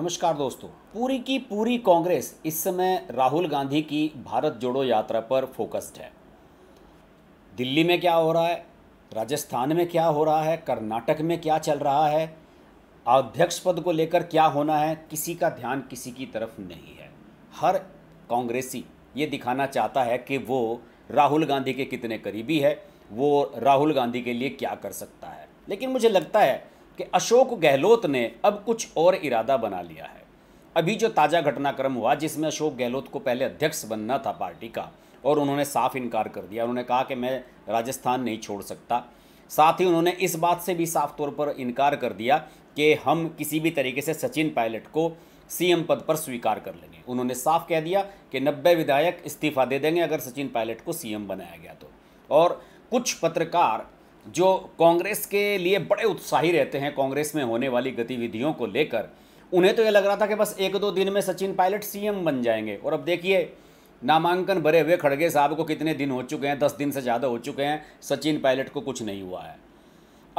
नमस्कार दोस्तों पूरी की पूरी कांग्रेस इस समय राहुल गांधी की भारत जोड़ो यात्रा पर फोकस्ड है दिल्ली में क्या हो रहा है राजस्थान में क्या हो रहा है कर्नाटक में क्या चल रहा है अध्यक्ष पद को लेकर क्या होना है किसी का ध्यान किसी की तरफ नहीं है हर कांग्रेसी ये दिखाना चाहता है कि वो राहुल गांधी के कितने करीबी है वो राहुल गांधी के लिए क्या कर सकता है लेकिन मुझे लगता है कि अशोक गहलोत ने अब कुछ और इरादा बना लिया है अभी जो ताज़ा घटनाक्रम हुआ जिसमें अशोक गहलोत को पहले अध्यक्ष बनना था पार्टी का और उन्होंने साफ इनकार कर दिया उन्होंने कहा कि मैं राजस्थान नहीं छोड़ सकता साथ ही उन्होंने इस बात से भी साफ तौर पर इनकार कर दिया कि हम किसी भी तरीके से सचिन पायलट को सीएम पद पर स्वीकार कर लेंगे उन्होंने साफ कह दिया कि नब्बे विधायक इस्तीफा दे देंगे अगर सचिन पायलट को सीएम बनाया गया तो और कुछ पत्रकार जो कांग्रेस के लिए बड़े उत्साही रहते हैं कांग्रेस में होने वाली गतिविधियों को लेकर उन्हें तो ये लग रहा था कि बस एक दो दिन में सचिन पायलट सीएम बन जाएंगे और अब देखिए नामांकन भरे हुए खड़गे साहब को कितने दिन हो चुके हैं दस दिन से ज़्यादा हो चुके हैं सचिन पायलट को कुछ नहीं हुआ है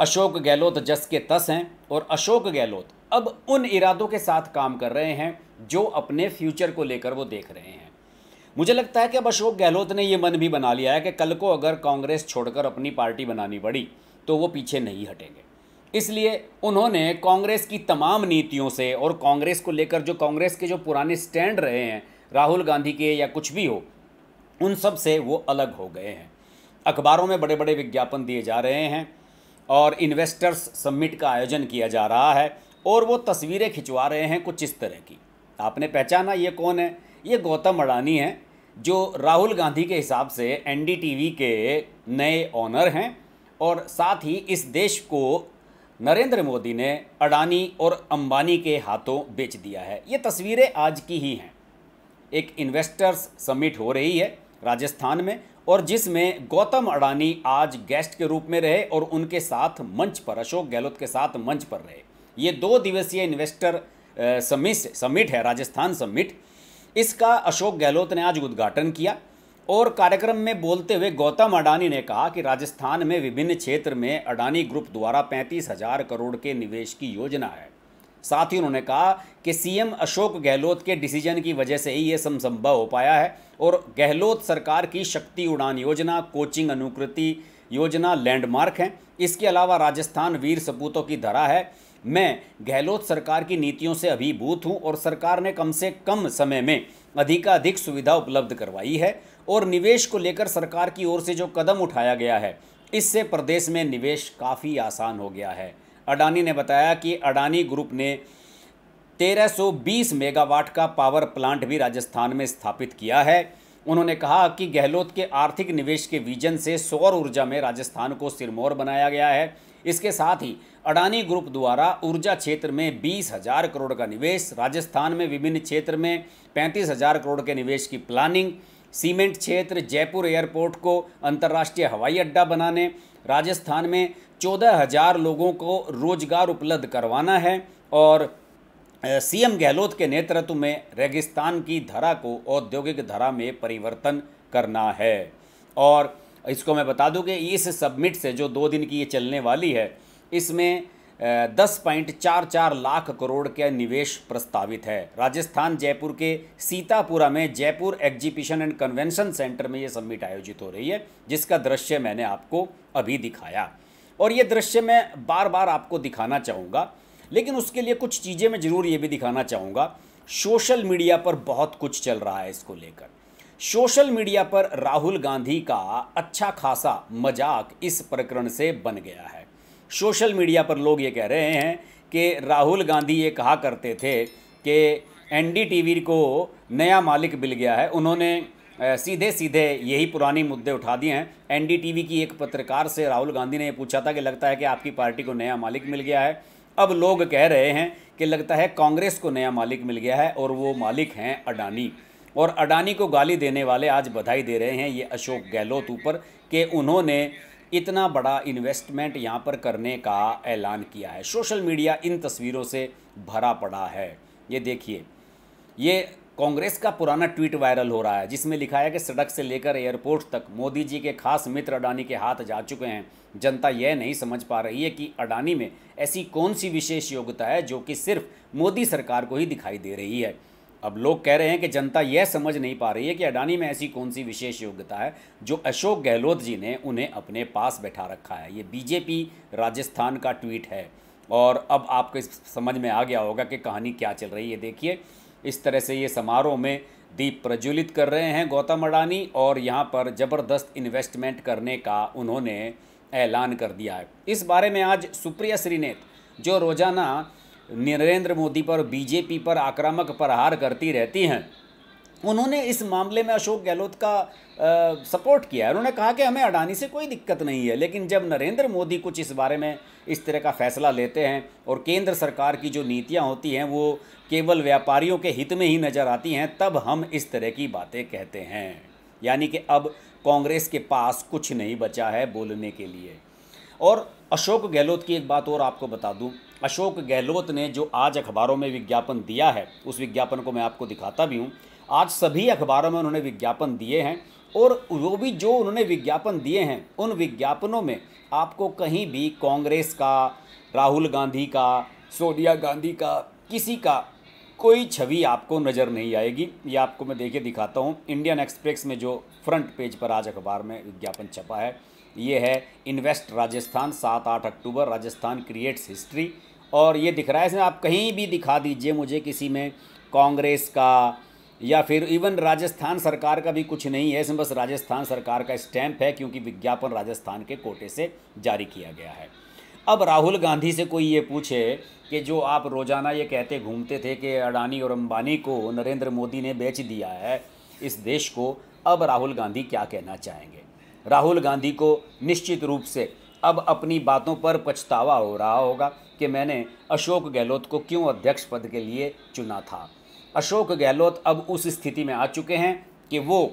अशोक गहलोत जस के तस हैं और अशोक गहलोत अब उन इरादों के साथ काम कर रहे हैं जो अपने फ्यूचर को लेकर वो देख रहे हैं मुझे लगता है कि अब अशोक गहलोत ने ये मन भी बना लिया है कि कल को अगर कांग्रेस छोड़कर अपनी पार्टी बनानी पड़ी तो वो पीछे नहीं हटेंगे इसलिए उन्होंने कांग्रेस की तमाम नीतियों से और कांग्रेस को लेकर जो कांग्रेस के जो पुराने स्टैंड रहे हैं राहुल गांधी के या कुछ भी हो उन सब से वो अलग हो गए हैं अखबारों में बड़े बड़े विज्ञापन दिए जा रहे हैं और इन्वेस्टर्स समिट का आयोजन किया जा रहा है और वो तस्वीरें खिंचवा रहे हैं कुछ इस तरह की आपने पहचाना ये कौन है ये गौतम अडानी है जो राहुल गांधी के हिसाब से एनडीटीवी के नए ऑनर हैं और साथ ही इस देश को नरेंद्र मोदी ने अडानी और अंबानी के हाथों बेच दिया है ये तस्वीरें आज की ही हैं एक इन्वेस्टर्स समिट हो रही है राजस्थान में और जिसमें गौतम अडानी आज गेस्ट के रूप में रहे और उनके साथ मंच पर अशोक गहलोत के साथ मंच पर रहे ये दो दिवसीय इन्वेस्टर समिट समिट है राजस्थान समिट इसका अशोक गहलोत ने आज उद्घाटन किया और कार्यक्रम में बोलते हुए गौतम अडानी ने कहा कि राजस्थान में विभिन्न क्षेत्र में अडानी ग्रुप द्वारा पैंतीस हजार करोड़ के निवेश की योजना है साथ ही उन्होंने कहा कि सीएम अशोक गहलोत के डिसीजन की वजह से ही यह संभव हो पाया है और गहलोत सरकार की शक्ति उड़ान योजना कोचिंग अनुकृति योजना लैंडमार्क है इसके अलावा राजस्थान वीर सपूतों की धरा है मैं गहलोत सरकार की नीतियों से अभिभूत हूँ और सरकार ने कम से कम समय में अधिकाधिक सुविधा उपलब्ध करवाई है और निवेश को लेकर सरकार की ओर से जो कदम उठाया गया है इससे प्रदेश में निवेश काफ़ी आसान हो गया है अडानी ने बताया कि अडानी ग्रुप ने 1320 मेगावाट का पावर प्लांट भी राजस्थान में स्थापित किया है उन्होंने कहा कि गहलोत के आर्थिक निवेश के विजन से सौर ऊर्जा में राजस्थान को सिरमौर बनाया गया है इसके साथ ही अडानी ग्रुप द्वारा ऊर्जा क्षेत्र में बीस हजार करोड़ का निवेश राजस्थान में विभिन्न क्षेत्र में पैंतीस हजार करोड़ के निवेश की प्लानिंग सीमेंट क्षेत्र जयपुर एयरपोर्ट को अंतर्राष्ट्रीय हवाई अड्डा बनाने राजस्थान में चौदह हजार लोगों को रोजगार उपलब्ध करवाना है और सीएम गहलोत के नेतृत्व में रेगिस्तान की धरा को औद्योगिक धरा में परिवर्तन करना है और इसको मैं बता दूं कि इस सबमिट से जो दो दिन की ये चलने वाली है इसमें दस पॉइंट चार चार लाख करोड़ के निवेश प्रस्तावित है राजस्थान जयपुर के सीतापुरा में Jaipur exhibition and convention centre में ये सबमिट आयोजित हो रही है जिसका दृश्य मैंने आपको अभी दिखाया और ये दृश्य मैं बार बार आपको दिखाना चाहूँगा लेकिन उसके लिए कुछ चीज़ें मैं ज़रूर ये भी दिखाना चाहूँगा सोशल मीडिया पर बहुत कुछ चल रहा है इसको लेकर सोशल मीडिया पर राहुल गांधी का अच्छा खासा मजाक इस प्रकरण से बन गया है सोशल मीडिया पर लोग ये कह रहे हैं कि राहुल गांधी ये कहा करते थे कि एन को नया मालिक मिल गया है उन्होंने सीधे सीधे यही पुरानी मुद्दे उठा दिए हैं एनडीटीवी की एक पत्रकार से राहुल गांधी ने पूछा था कि लगता है कि आपकी पार्टी को नया मालिक मिल गया है अब लोग कह रहे हैं कि लगता है कांग्रेस को नया मालिक मिल गया है और वो मालिक हैं अडानी और अडानी को गाली देने वाले आज बधाई दे रहे हैं ये अशोक गहलोत ऊपर कि उन्होंने इतना बड़ा इन्वेस्टमेंट यहाँ पर करने का ऐलान किया है सोशल मीडिया इन तस्वीरों से भरा पड़ा है ये देखिए ये कांग्रेस का पुराना ट्वीट वायरल हो रहा है जिसमें लिखा है कि सड़क से लेकर एयरपोर्ट तक मोदी जी के खास मित्र अडानी के हाथ जा चुके हैं जनता यह नहीं समझ पा रही है कि अडानी में ऐसी कौन सी विशेष योग्यता है जो कि सिर्फ मोदी सरकार को ही दिखाई दे रही है अब लोग कह रहे हैं कि जनता यह समझ नहीं पा रही है कि अडानी में ऐसी कौन सी विशेष योग्यता है जो अशोक गहलोत जी ने उन्हें अपने पास बैठा रखा है ये बीजेपी राजस्थान का ट्वीट है और अब आपको समझ में आ गया होगा कि कहानी क्या चल रही है देखिए इस तरह से ये समारोह में दीप प्रज्वलित कर रहे हैं गौतम अडानी और यहाँ पर ज़बरदस्त इन्वेस्टमेंट करने का उन्होंने ऐलान कर दिया है इस बारे में आज सुप्रिया श्रीनेत जो रोज़ाना नरेंद्र मोदी पर बीजेपी पर आक्रामक प्रहार करती रहती हैं उन्होंने इस मामले में अशोक गहलोत का आ, सपोर्ट किया है उन्होंने कहा कि हमें अडानी से कोई दिक्कत नहीं है लेकिन जब नरेंद्र मोदी कुछ इस बारे में इस तरह का फैसला लेते हैं और केंद्र सरकार की जो नीतियां होती हैं वो केवल व्यापारियों के हित में ही नज़र आती हैं तब हम इस तरह की बातें कहते हैं यानी कि अब कांग्रेस के पास कुछ नहीं बचा है बोलने के लिए और अशोक गहलोत की एक बात और आपको बता दूं अशोक गहलोत ने जो आज अखबारों में विज्ञापन दिया है उस विज्ञापन को मैं आपको दिखाता भी हूँ आज सभी अखबारों में उन्होंने विज्ञापन दिए हैं और वो भी जो उन्होंने विज्ञापन दिए हैं उन विज्ञापनों में आपको कहीं भी कांग्रेस का राहुल गांधी का सोनिया गांधी का किसी का कोई छवि आपको नज़र नहीं आएगी ये आपको मैं देखे दिखाता हूँ इंडियन एक्सप्रेस में जो फ्रंट पेज पर आज अखबार में विज्ञापन छपा है ये है इन्वेस्ट राजस्थान सात आठ अक्टूबर राजस्थान क्रिएट्स हिस्ट्री और ये दिख रहा है इसमें आप कहीं भी दिखा दीजिए मुझे किसी में कांग्रेस का या फिर इवन राजस्थान सरकार का भी कुछ नहीं है इसमें बस राजस्थान सरकार का स्टैंप है क्योंकि विज्ञापन राजस्थान के कोटे से जारी किया गया है अब राहुल गांधी से कोई ये पूछे कि जो आप रोज़ाना ये कहते घूमते थे कि अडानी और अंबानी को नरेंद्र मोदी ने बेच दिया है इस देश को अब राहुल गांधी क्या कहना चाहेंगे राहुल गांधी को निश्चित रूप से अब अपनी बातों पर पछतावा हो रहा होगा कि मैंने अशोक गहलोत को क्यों अध्यक्ष पद के लिए चुना था अशोक गहलोत अब उस स्थिति में आ चुके हैं कि वो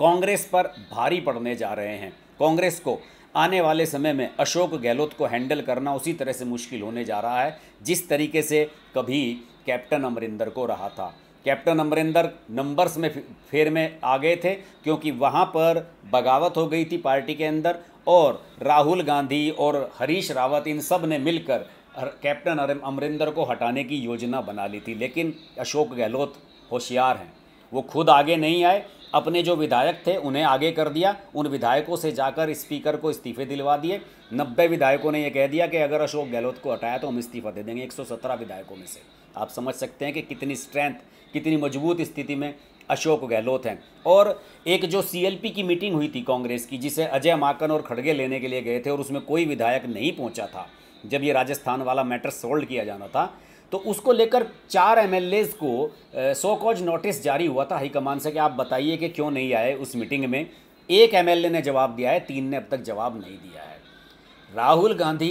कांग्रेस पर भारी पड़ने जा रहे हैं कांग्रेस को आने वाले समय में अशोक गहलोत को हैंडल करना उसी तरह से मुश्किल होने जा रहा है जिस तरीके से कभी कैप्टन अमरिंदर को रहा था कैप्टन अमरिंदर नंबर्स में फेर में आ गए थे क्योंकि वहाँ पर बगावत हो गई थी पार्टी के अंदर और राहुल गांधी और हरीश रावत इन सब ने मिलकर कैप्टन अमरिंदर को हटाने की योजना बना ली थी लेकिन अशोक गहलोत होशियार हैं वो खुद आगे नहीं आए अपने जो विधायक थे उन्हें आगे कर दिया उन विधायकों से जाकर स्पीकर को इस्तीफे दिलवा दिए नब्बे विधायकों ने यह कह दिया कि अगर अशोक गहलोत को हटाया तो हम इस्तीफा दे देंगे 117 विधायकों में से आप समझ सकते हैं कि कितनी स्ट्रेंथ कितनी मजबूत स्थिति में अशोक गहलोत हैं और एक जो सीएलपी की मीटिंग हुई थी कांग्रेस की जिसे अजय माकन और खड़गे लेने के लिए गए थे और उसमें कोई विधायक नहीं पहुंचा था जब ये राजस्थान वाला मैटर सोल्व किया जाना था तो उसको लेकर चार एम को सो कॉज नोटिस जारी हुआ था हाईकमान से कि आप बताइए कि क्यों नहीं आए उस मीटिंग में एक एम ने जवाब दिया है तीन ने अब तक जवाब नहीं दिया है राहुल गांधी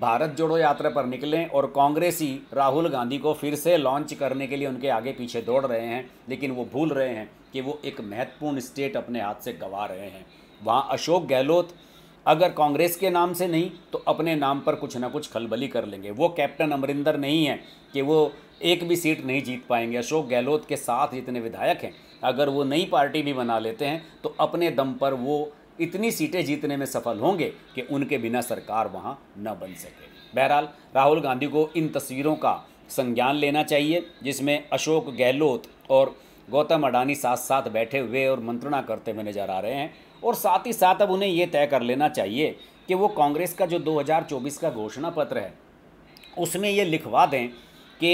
भारत जोड़ो यात्रा पर निकलें और कांग्रेसी राहुल गांधी को फिर से लॉन्च करने के लिए उनके आगे पीछे दौड़ रहे हैं लेकिन वो भूल रहे हैं कि वो एक महत्वपूर्ण स्टेट अपने हाथ से गंवा रहे हैं वहाँ अशोक गहलोत अगर कांग्रेस के नाम से नहीं तो अपने नाम पर कुछ ना कुछ खलबली कर लेंगे वो कैप्टन अमरिंदर नहीं है कि वो एक भी सीट नहीं जीत पाएंगे अशोक गहलोत के साथ जितने विधायक हैं अगर वो नई पार्टी भी बना लेते हैं तो अपने दम पर वो इतनी सीटें जीतने में सफल होंगे कि उनके बिना सरकार वहाँ न बन सके बहरहाल राहुल गांधी को इन तस्वीरों का संज्ञान लेना चाहिए जिसमें अशोक गहलोत और गौतम अडानी साथ साथ बैठे हुए और मंत्रणा करते हुए नजर आ रहे हैं और साथ ही साथ अब उन्हें ये तय कर लेना चाहिए कि वो कांग्रेस का जो 2024 का घोषणा पत्र है उसमें ये लिखवा दें कि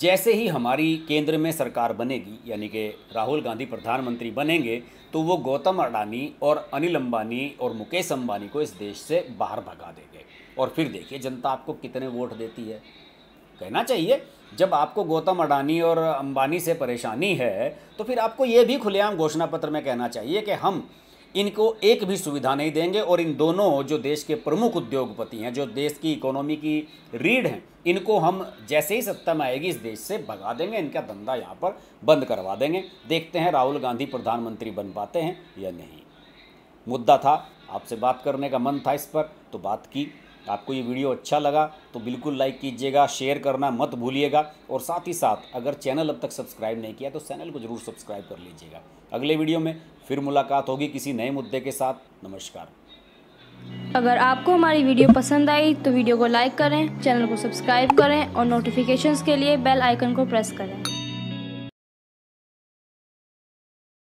जैसे ही हमारी केंद्र में सरकार बनेगी यानी कि राहुल गांधी प्रधानमंत्री बनेंगे तो वो गौतम अडानी और अनिल अंबानी और मुकेश अंबानी को इस देश से बाहर भगा देंगे और फिर देखिए जनता आपको कितने वोट देती है कहना चाहिए जब आपको गौतम अडानी और अंबानी से परेशानी है तो फिर आपको ये भी खुलेआम घोषणा पत्र में कहना चाहिए कि हम इनको एक भी सुविधा नहीं देंगे और इन दोनों जो देश के प्रमुख उद्योगपति हैं जो देश की इकोनॉमी की रीढ़ हैं इनको हम जैसे ही सत्ता में आएगी इस देश से भगा देंगे इनका धंधा यहाँ पर बंद करवा देंगे देखते हैं राहुल गांधी प्रधानमंत्री बन पाते हैं या नहीं मुद्दा था आपसे बात करने का मन था इस पर तो बात की आपको ये वीडियो अच्छा लगा तो बिल्कुल लाइक कीजिएगा शेयर करना मत भूलिएगा और साथ ही साथ अगर चैनल अब तक सब्सक्राइब नहीं किया तो चैनल को ज़रूर सब्सक्राइब कर लीजिएगा अगले वीडियो में फिर मुलाकात होगी किसी नए मुद्दे के साथ नमस्कार अगर आपको हमारी वीडियो पसंद आई तो वीडियो को लाइक करें चैनल को सब्सक्राइब करें और नोटिफिकेशन के लिए बेल आइकन को प्रेस करें